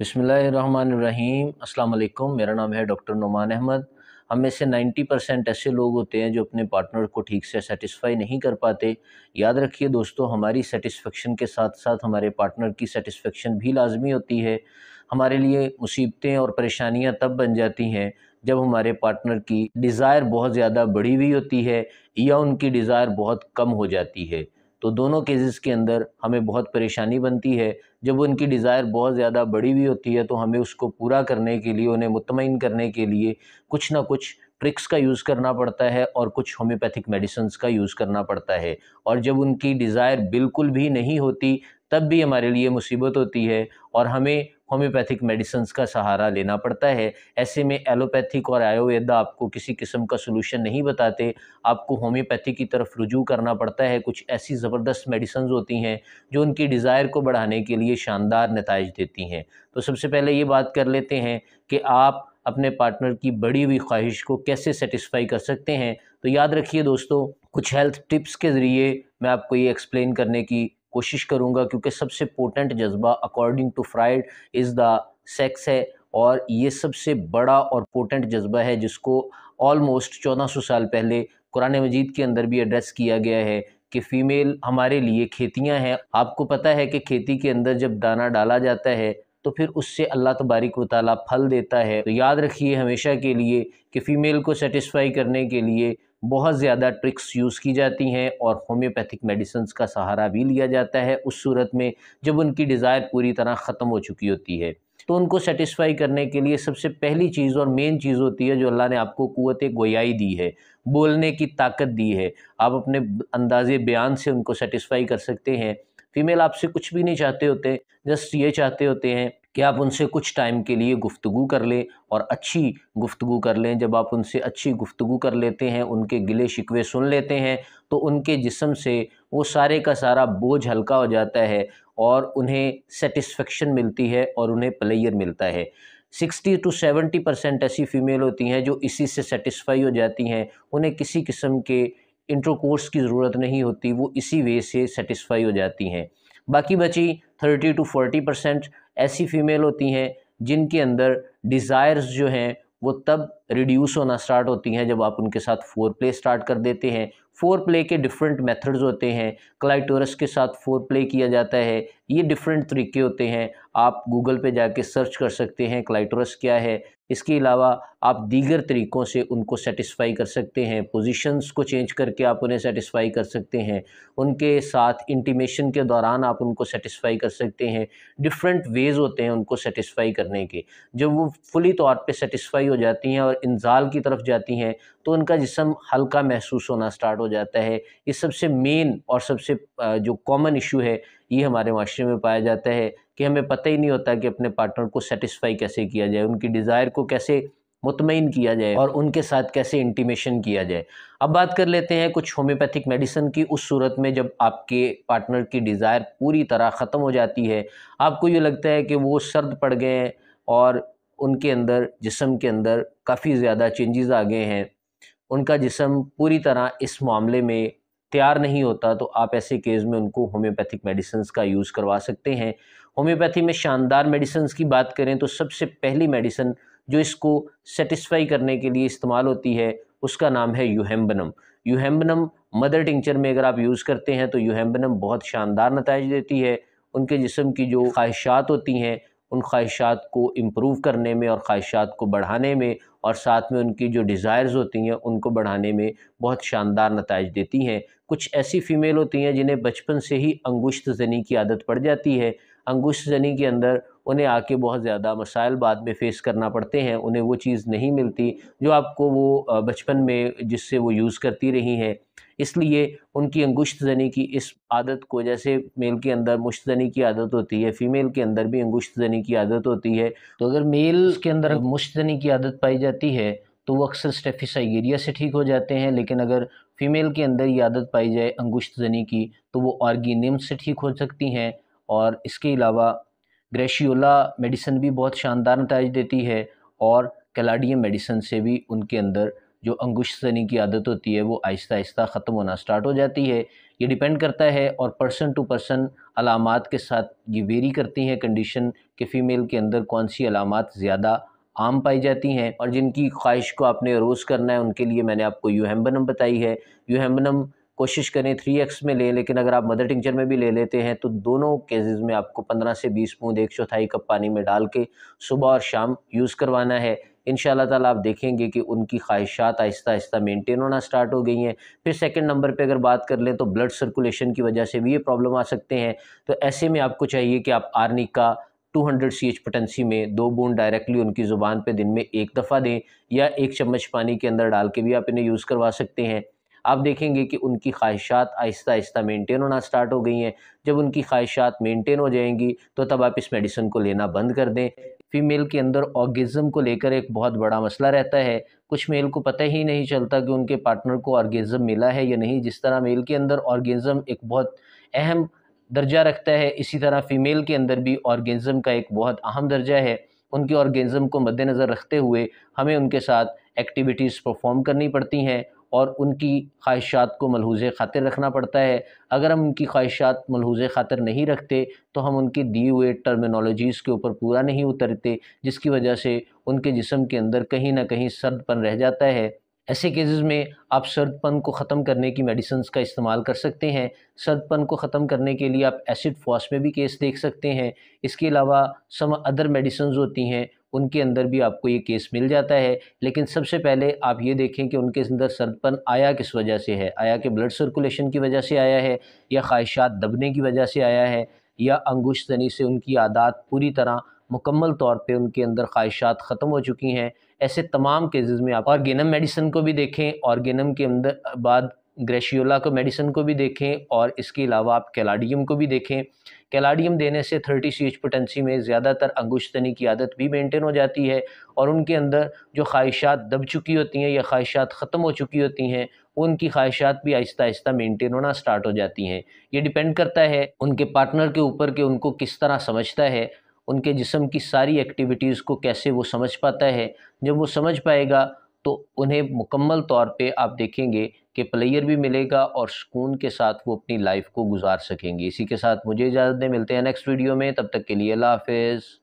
बसमीम अल्लाम मेरा नाम है डॉक्टर नुमान अहमद हम में से 90 परसेंट ऐसे लोग होते हैं जो अपने पार्टनर को ठीक से सेटिस्फाई नहीं कर पाते याद रखिए दोस्तों हमारी सेटिस्फेक्शन के साथ साथ हमारे पार्टनर की सेटिस्फेक्शन भी लाजमी होती है हमारे लिए मुसीबतें और परेशानियां तब बन जाती हैं जब हमारे पार्टनर की डिज़ायर बहुत ज़्यादा बढ़ी हुई होती है या उनकी डिज़ायर बहुत कम हो जाती है तो दोनों केसेस के अंदर हमें बहुत परेशानी बनती है जब उनकी डिज़ायर बहुत ज़्यादा बड़ी भी होती है तो हमें उसको पूरा करने के लिए उन्हें मुतमिन करने के लिए कुछ ना कुछ ट्रिक्स का यूज़ करना पड़ता है और कुछ होम्योपैथिक मेडिसिन का यूज़ करना पड़ता है और जब उनकी डिज़ायर बिल्कुल भी नहीं होती तब भी हमारे लिए मुसीबत होती है और हमें होम्योपैथिक मेडिसिन का सहारा लेना पड़ता है ऐसे में एलोपैथिक और आयुर्वेदा आपको किसी किस्म का सोल्यूशन नहीं बताते आपको होम्योपैथी की तरफ रुजू करना पड़ता है कुछ ऐसी ज़बरदस्त मेडिसन होती हैं जो उनकी डिज़ायर को बढ़ाने के लिए शानदार नतज देती हैं तो सबसे पहले ये बात कर लेते हैं कि आप अपने पार्टनर की बड़ी हुई ख्वाहिश को कैसे सेटिस्फाई कर सकते हैं तो याद रखिए दोस्तों कुछ हेल्थ टिप्स के ज़रिए मैं आपको ये एक्सप्लेन करने की कोशिश करूँगा क्योंकि सबसे पोटेंट जज्बा according to Freud is the sex है और ये सबसे बड़ा और पोटेंट जज्बा है जिसको ऑलमोस्ट चौदह सौ साल पहले कुरान मजीद के अंदर भी एड्रेस किया गया है कि फ़ीमेल हमारे लिए खेतियाँ हैं आपको पता है कि खेती के अंदर जब दाना डाला जाता है तो फिर उससे अल्लाह तबारिक व ताली फल देता है तो याद रखिए हमेशा के लिए कि फ़ीमेल को सेटिस्फाई करने के लिए बहुत ज़्यादा ट्रिक्स यूज़ की जाती हैं और होम्योपैथिक मेडिसिन का सहारा भी लिया जाता है उस सूरत में जब उनकी डिज़ायर पूरी तरह ख़त्म हो चुकी होती है तो उनको सेटिस्फाई करने के लिए सबसे पहली चीज़ और मेन चीज़ होती है जो अल्लाह ने आपको क़वत गोयाई दी है बोलने की ताकत दी है आप अपने अंदाज़े बयान से उनको सेटिस्फाई कर सकते हैं फ़ीमेल आपसे कुछ भी नहीं चाहते होते जस्ट ये चाहते होते हैं कि आप उनसे कुछ टाइम के लिए गुफ्तु कर लें और अच्छी गुफ्तु कर लें जब आप उनसे अच्छी गुफ्तु कर लेते हैं उनके गिले शिकवे सुन लेते हैं तो उनके जिसम से वो सारे का सारा बोझ हल्का हो जाता है और उन्हें सेटिस्फेक्शन मिलती है और उन्हें प्लेयर मिलता है सिक्सटी टू सेवेंटी परसेंट ऐसी फ़ीमेल होती हैं जो इसी से सेटिस्फाई हो जाती हैं उन्हें किसी किस्म के इंटरकोर्स की ज़रूरत नहीं होती वो इसी वे से सेटिस्फाई हो जाती हैं बाकी बची थर्टी टू फोर्टी परसेंट ऐसी फ़ीमेल होती हैं जिनके अंदर डिज़ायर्स जो हैं वो तब रिड्यूस होना स्टार्ट होती हैं जब आप उनके साथ फोर प्ले स्टार्ट कर देते हैं फोर प्ले के डिफरेंट मेथड्स होते हैं क्लाइटोरस के साथ फोर प्ले किया जाता है ये डिफरेंट तरीके होते हैं आप गूगल पे जाके सर्च कर सकते हैं क्लाइटोरस क्या है इसके अलावा आप दीगर तरीक़ों से उनको सेटिस्फाई कर सकते हैं पोजीशंस को चेंज करके आप उन्हें सेटिस्फाई कर सकते हैं उनके साथ इंटीमेशन के दौरान आप उनको सेटिस्फाई कर सकते हैं डिफरेंट वेज़ होते हैं उनको सेटिस्फाई करने के जब वो फुली तौर पे सेटिस्फाई हो जाती हैं और इंजाल की तरफ जाती हैं तो उनका जिसम हल्का महसूस होना स्टार्ट हो जाता है ये सबसे मेन और सबसे जो कॉमन इशू है ये हमारे माशरे में पाया जाता है कि हमें पता ही नहीं होता कि अपने पार्टनर को सेटिस्फाई कैसे किया जाए उनकी डिज़ायर को कैसे मुतमिन किया जाए और उनके साथ कैसे इंटीमेशन किया जाए अब बात कर लेते हैं कुछ होम्योपैथिक मेडिसिन की उस सूरत में जब आपके पार्टनर की डिज़ायर पूरी तरह ख़त्म हो जाती है आपको ये लगता है कि वो सर्द पड़ गए हैं और उनके अंदर जिसम के अंदर काफ़ी ज़्यादा चेंजेस आ गए हैं उनका जिसम पूरी तरह इस मामले में तैयार नहीं होता तो आप ऐसे केस में उनको होम्योपैथिक मेडिसन्स का यूज़ करवा सकते हैं होम्योपैथी में शानदार मेडिसन की बात करें तो सबसे पहली मेडिसन जो इसको सेटिस्फाई करने के लिए इस्तेमाल होती है उसका नाम है यूहेम्बनम यूहेम्बनम मदर टिंचर में अगर आप यूज़ करते हैं तो यूहेम्बनम बहुत शानदार नतज देती है उनके जिसम की जो ख्वाहिशात होती हैं उन ख्वाहिशात को इम्प्रूव करने में और ख्वाहिशात को बढ़ाने में और साथ में उनकी जो डिज़ायर्स होती हैं उनको बढ़ाने में बहुत शानदार नतज देती हैं कुछ ऐसी फ़ीमेल होती हैं जिन्हें बचपन से ही अंगुश्त जनी की आदत पड़ जाती है अंगुश्त जनी के अंदर उन्हें आके बहुत ज़्यादा मसाइल बाद में फ़ेस करना पड़ते हैं उन्हें वो चीज़ नहीं मिलती जो आपको वो बचपन में जिससे वो यूज़ करती रही हैं इसलिए उनकी अंगुश्त जनी की इस आदत को जैसे मेल के अंदर मुश्त जनी की आदत होती है फीमेल के अंदर भी अंगुश्त जनी की आदत होती है तो अगर मेल के अंदर मुश्त जनी की आदत पाई जाती है तो वो अक्सर स्टेफिसाइगेरिया से ठीक हो जाते हैं लेकिन अगर फीमेल के अंदर ये आदत पाई जाए अंगुश्त जनी की तो वो ऑर्गेनियम से ठीक हो सकती हैं और इसके अलावा ग्रेशियोला मेडिसन भी बहुत शानदार नतज देती है और कैलाडियम मेडिसन से भी उनके अंदर जो अंगुश सनी की आदत होती है वो आहिस्ता आहिस्ता ख़त्म होना स्टार्ट हो जाती है ये डिपेंड करता है और पर्सन टू पर्सन अलामत के साथ ये वेरी करती हैं कंडीशन कि फ़ीमेल के अंदर कौन सी अलामत ज़्यादा आम पाई जाती हैं और जिनकी ख्वाहिश को आपने रोज़ करना है उनके लिए मैंने आपको यूहम्बनम बताई है यूहम्बनम कोशिश करें थ्री एक्स में लें लेकिन अगर आप मदर टिंचर में भी ले लेते हैं तो दोनों केसेस में आपको पंद्रह से बीस बूंद एक चौथाई कप पानी में डाल के सुबह और शाम यूज़ करवाना है इन ताला आप देखेंगे कि उनकी ख्वाहिशात आहिस्ता आहिस्ता मेनटेन होना स्टार्ट हो गई हैं फिर सेकेंड नंबर पर अगर बात कर लें तो ब्लड सर्कुलेशन की वजह से भी ये प्रॉब्लम आ सकते हैं तो ऐसे में आपको चाहिए कि आप आर्निक का 200 सी एच पोटेंसी में दो बूंद डायरेक्टली उनकी ज़ुबान पर दिन में एक दफ़ा दें या एक चम्मच पानी के अंदर डाल के भी आप इन्हें यूज़ करवा सकते हैं आप देखेंगे कि उनकी ख्वाहिशात आहिस्ता आहिस्ता मेंटेन होना स्टार्ट हो गई हैं जब उनकी ख्वाहिशात मेंटेन हो जाएंगी तो तब आप इस मेडिसिन को लेना बंद कर दें फ़ीमेल के अंदर ऑर्गेजम को लेकर एक बहुत बड़ा मसला रहता है कुछ मेल को पता ही नहीं चलता कि उनके पार्टनर को ऑर्गेज़म मिला है या नहीं जिस तरह मेल के अंदर ऑर्गेज़म एक बहुत अहम दर्जा रखता है इसी तरह फ़ीमेल के अंदर भी ऑर्गेज़म का एक बहुत अहम दर्जा है उनके ऑर्गेज़म को मद्देनज़र रखते हुए हमें उनके साथ एक्टिविटीज़ परफॉर्म करनी पड़ती हैं और उनकी ख्वाहिशात को मलहूज़ ख़ातिर रखना पड़ता है अगर हम उनकी ख्वाहिशात मलहूज़ ख़ातिर नहीं रखते तो हम उनके दिए हुए टर्मिनोलॉजीज़ के ऊपर पूरा नहीं उतरते जिसकी वजह से उनके जिसम के अंदर कहीं ना कहीं सर्दपन रह जाता है ऐसे केसेस में आप सर्दपन को ख़त्म करने की मेडिसन्स का इस्तेमाल कर सकते हैं सर्दपन को ख़त्म करने के लिए आप एसिड फॉस में भी केस देख सकते हैं इसके अलावा सम अदर मेडिसन्स होती हैं उनके अंदर भी आपको ये केस मिल जाता है लेकिन सबसे पहले आप ये देखें कि उनके अंदर सर्दपन आया किस वजह से है आया कि ब्लड सर्कुलेशन की वजह से आया है या ख्वाहिशात दबने की वजह से आया है या अंगुश तनी से उनकी आदात पूरी तरह मुकम्मल तौर पे उनके अंदर ख्वाहिशात ख़त्म हो चुकी हैं ऐसे तमाम केसेस में आप गेनम मेडिसिन को भी देखें और गेनम के अंदर बाद ग्रेशियोला को मेडिसन को भी देखें और इसके अलावा आप कैलाडियम को भी देखें कैलाडियम देने से थर्टी सी एच पोटेंसी में ज़्यादातर अंगुश्तनी की आदत भी मेंटेन हो जाती है और उनके अंदर जो ख्वाहिशात दब चुकी होती हैं या ख्वाहिशात ख़त्म हो चुकी होती हैं उनकी ख्वाहिशात भी आहिस्ता आहिस्ता मेंटेन होना स्टार्ट हो जाती हैं ये डिपेंड करता है उनके पार्टनर के ऊपर कि उनको किस तरह समझता है उनके जिसम की सारी एक्टिविटीज़ को कैसे वो समझ पाता है जब वो समझ पाएगा तो उन्हें मुकम्मल तौर पे आप देखेंगे कि प्लेयर भी मिलेगा और सुकून के साथ वो अपनी लाइफ को गुजार सकेंगे इसी के साथ मुझे इजाज़त दें मिलते हैं नेक्स्ट वीडियो में तब तक के लिए अल्लाह हाफिज़